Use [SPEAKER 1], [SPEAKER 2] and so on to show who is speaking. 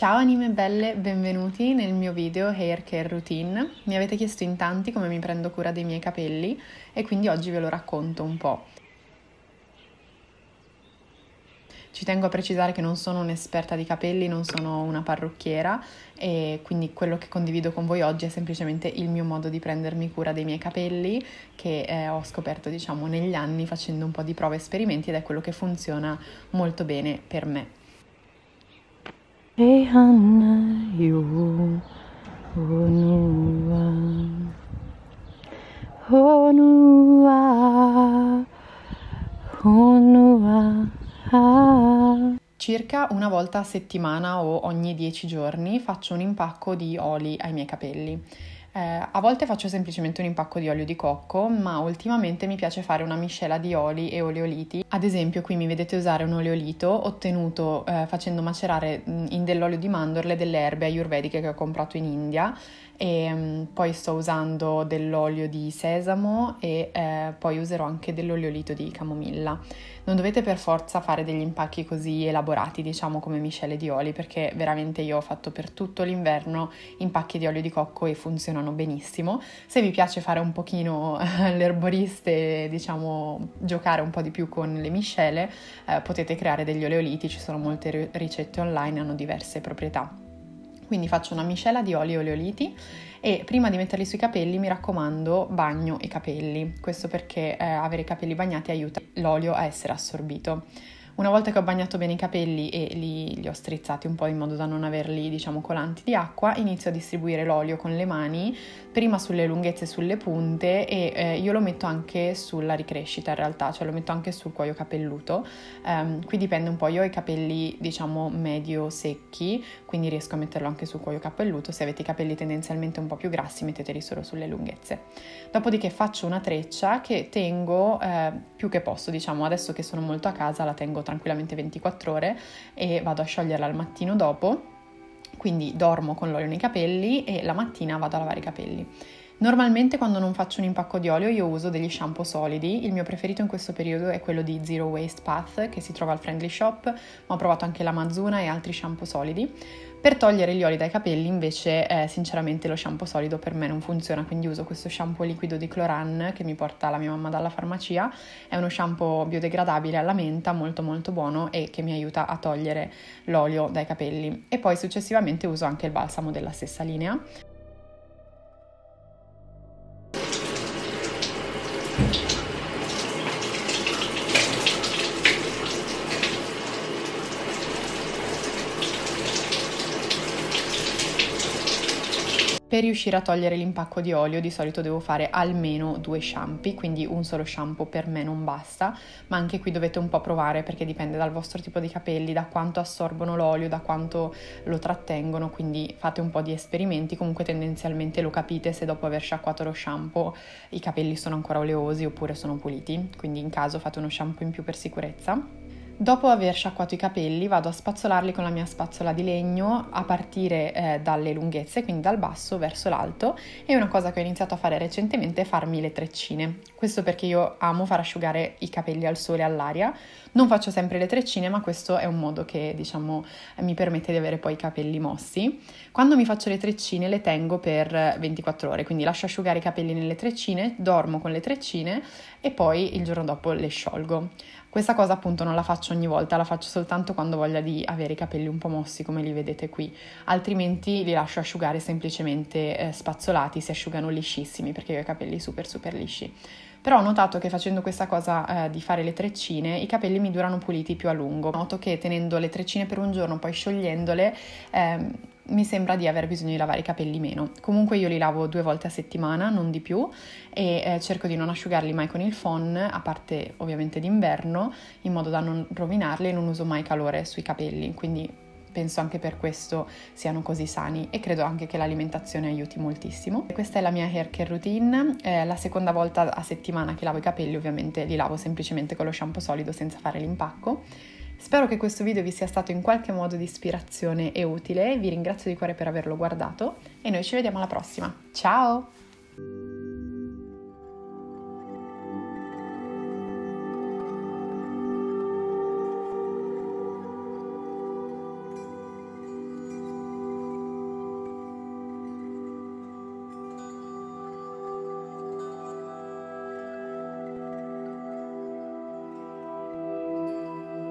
[SPEAKER 1] Ciao anime belle, benvenuti nel mio video Hair Care Routine. Mi avete chiesto in tanti come mi prendo cura dei miei capelli e quindi oggi ve lo racconto un po'. Ci tengo a precisare che non sono un'esperta di capelli, non sono una parrucchiera e quindi quello che condivido con voi oggi è semplicemente il mio modo di prendermi cura dei miei capelli che eh, ho scoperto diciamo negli anni facendo un po' di prove e esperimenti ed è quello che funziona molto bene per me. Hey Hanna, you Circa una volta a settimana o ogni dieci giorni faccio un impacco di oli ai miei capelli. Eh, a volte faccio semplicemente un impacco di olio di cocco, ma ultimamente mi piace fare una miscela di oli e oleoliti. Ad esempio, qui mi vedete usare un oleolito ottenuto eh, facendo macerare mm, in dell'olio di mandorle delle erbe ayurvediche che ho comprato in India e mm, poi sto usando dell'olio di sesamo e eh, poi userò anche dell'oleolito di camomilla. Non dovete per forza fare degli impacchi così elaborati, diciamo come miscele di oli, perché veramente io ho fatto per tutto l'inverno impacchi di olio di cocco e funziona funzionano benissimo. Se vi piace fare un pochino eh, l'erboriste, diciamo giocare un po' di più con le miscele, eh, potete creare degli oleoliti, ci sono molte ricette online, hanno diverse proprietà quindi faccio una miscela di oli e oleoliti e prima di metterli sui capelli mi raccomando bagno i capelli, questo perché eh, avere i capelli bagnati aiuta l'olio a essere assorbito. Una volta che ho bagnato bene i capelli e li, li, ho strizzati un po' in modo da non averli, diciamo, colanti di acqua, inizio a distribuire l'olio con le mani, prima sulle lunghezze e sulle punte e eh, io lo metto anche sulla ricrescita in realtà, cioè lo metto anche sul cuoio capelluto. Um, qui dipende un po', io ho i capelli, diciamo, medio secchi, quindi riesco a metterlo anche sul cuoio capelluto. Se avete i capelli tendenzialmente un po' più grassi, metteteli solo sulle lunghezze. Dopodiché faccio una treccia che tengo eh, più che posso, diciamo, adesso che sono molto a casa la tengo tanto tranquillamente 24 ore e vado a scioglierla al mattino dopo, quindi dormo con l'olio nei capelli e la mattina vado a lavare i capelli. Normalmente quando non faccio un impacco di olio io uso degli shampoo solidi, il mio preferito in questo periodo è quello di Zero Waste Path che si trova al Friendly Shop, ma ho provato anche l'Amazuna e altri shampoo solidi. Per togliere gli oli dai capelli invece eh, sinceramente lo shampoo solido per me non funziona, quindi uso questo shampoo liquido di Cloran che mi porta la mia mamma dalla farmacia, è uno shampoo biodegradabile alla menta molto molto buono e che mi aiuta a togliere l'olio dai capelli e poi successivamente uso anche il balsamo della stessa linea. Per riuscire a togliere l'impacco di olio di solito devo fare almeno due shampoo, quindi un solo shampoo per me non basta, ma anche qui dovete un po' provare perché dipende dal vostro tipo di capelli, da quanto assorbono l'olio, da quanto lo trattengono, quindi fate un po' di esperimenti, comunque tendenzialmente lo capite se dopo aver sciacquato lo shampoo i capelli sono ancora oleosi oppure sono puliti, quindi in caso fate uno shampoo in più per sicurezza. Dopo aver sciacquato i capelli vado a spazzolarli con la mia spazzola di legno a partire eh, dalle lunghezze, quindi dal basso verso l'alto e una cosa che ho iniziato a fare recentemente è farmi le treccine. Questo perché io amo far asciugare i capelli al sole e all'aria. Non faccio sempre le treccine, ma questo è un modo che diciamo mi permette di avere poi i capelli mossi. Quando mi faccio le treccine le tengo per 24 ore, quindi lascio asciugare i capelli nelle treccine, dormo con le treccine e poi il giorno dopo le sciolgo. Questa cosa appunto non la faccio ogni volta, la faccio soltanto quando ho voglia di avere i capelli un po' mossi come li vedete qui, altrimenti li lascio asciugare semplicemente eh, spazzolati, si asciugano liscissimi perché io ho i capelli super super lisci. Però ho notato che facendo questa cosa eh, di fare le treccine i capelli mi durano puliti più a lungo. Noto che tenendo le treccine per un giorno, poi sciogliendole, ehm, mi sembra di aver bisogno di lavare i capelli meno. Comunque io li lavo due volte a settimana, non di più, e eh, cerco di non asciugarli mai con il phon, a parte ovviamente d'inverno, in modo da non rovinarli e non uso mai calore sui capelli, quindi penso anche per questo siano così sani e credo anche che l'alimentazione aiuti moltissimo. Questa è la mia hair care routine, eh, la seconda volta a settimana che lavo i capelli ovviamente li lavo semplicemente con lo shampoo solido senza fare l'impacco Spero che questo video vi sia stato in qualche modo di ispirazione e utile, vi ringrazio di cuore per averlo guardato e noi ci vediamo alla prossima. Ciao!